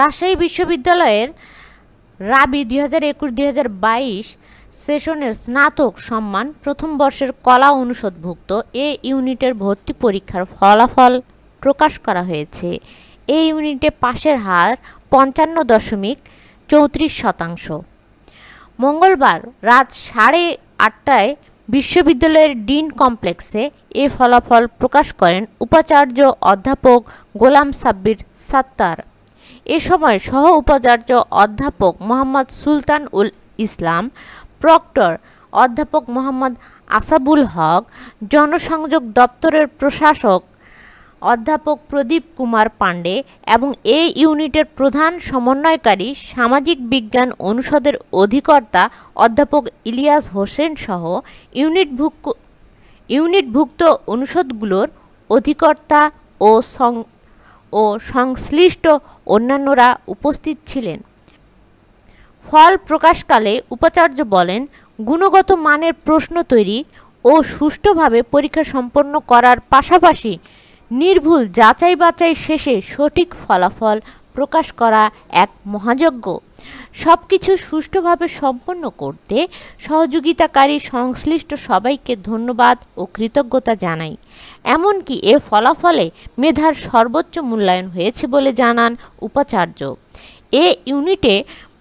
রাজশাহী বিশ্ববিদ্যালয়ের রাবি দুই হাজার একুশ হাজার বাইশ সেশনের স্নাতক সম্মান প্রথম বর্ষের কলা অনুষদভুক্ত এ ইউনিটের ভর্তি পরীক্ষার ফলাফল প্রকাশ করা হয়েছে এ ইউনিটে পাশের হার পঞ্চান্ন দশমিক চৌত্রিশ শতাংশ মঙ্গলবার রাত সাড়ে আটটায় বিশ্ববিদ্যালয়ের ডিন কমপ্লেক্সে এ ফলাফল প্রকাশ করেন উপাচার্য অধ্যাপক গোলাম সাব্বির সাত্তার এ সময় সহ উপাচার্য অধ্যাপক মোহাম্মদ সুলতান উল ইসলাম প্রক্টর অধ্যাপক মোহাম্মদ আসাবুল হক জনসংযোগ দপ্তরের প্রশাসক অধ্যাপক প্রদীপ কুমার পাণ্ডে এবং এ ইউনিটের প্রধান সমন্বয়কারী সামাজিক বিজ্ঞান অনুষদের অধিকর্তা অধ্যাপক ইলিয়াস হোসেন সহ ইউনিটভুক্ত ইউনিটভুক্ত অনুষদগুলোর অধিকর্তা ও ও সংশ্লিষ্ট অন্যান্যরা উপস্থিত ছিলেন ফল প্রকাশকালে উপাচার্য বলেন গুণগত মানের প্রশ্ন তৈরি ও সুষ্ঠুভাবে পরীক্ষা সম্পন্ন করার পাশাপাশি নির্ভুল যাচাই বাছাই শেষে সঠিক ফলাফল প্রকাশ করা এক মহাযজ্ঞ সব কিছু সুষ্ঠুভাবে সম্পন্ন করতে সহযোগিতাকারী সংশ্লিষ্ট সবাইকে ধন্যবাদ ও কৃতজ্ঞতা জানাই এমনকি এ ফলাফলে মেধার সর্বোচ্চ মূল্যায়ন হয়েছে বলে জানান উপাচার্য এ ইউনিটে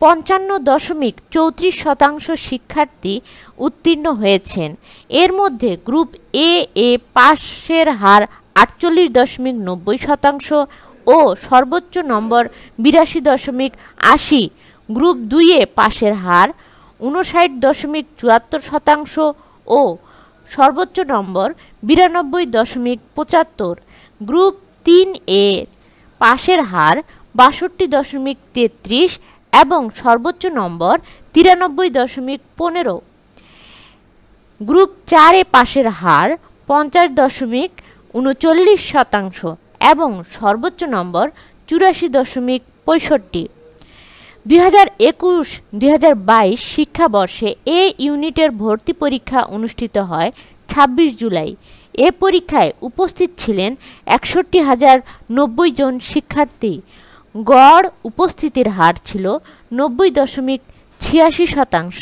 পঞ্চান্ন দশমিক চৌত্রিশ শতাংশ শিক্ষার্থী উত্তীর্ণ হয়েছেন এর মধ্যে গ্রুপ এ এ পাশের হার আটচল্লিশ দশমিক নব্বই শতাংশ ও সর্বোচ্চ নম্বর বিরাশি দশমিক আশি গ্রুপ দুইয়ে পাশের হার উনষাট দশমিক চুয়াত্তর শতাংশ ও সর্বোচ্চ নম্বর বিরানব্বই দশমিক পঁচাত্তর গ্রুপ তিন এ পাশের হার বাষট্টি দশমিক তেত্রিশ এবং সর্বোচ্চ নম্বর তিরানব্বই দশমিক পনেরো গ্রুপ চারে পাশের হার পঞ্চাশ দশমিক উনচল্লিশ শতাংশ এবং সর্বোচ্চ নম্বর চুরাশি দশমিক পঁয়ষট্টি দুই হাজার একুশ হাজার বাইশ শিক্ষাবর্ষে এ ইউনিটের ভর্তি পরীক্ষা অনুষ্ঠিত হয় ছাব্বিশ জুলাই এ পরীক্ষায় উপস্থিত ছিলেন একষট্টি হাজার নব্বই জন শিক্ষার্থী গড় উপস্থিতির হার ছিল নব্বই দশমিক ছিয়াশি শতাংশ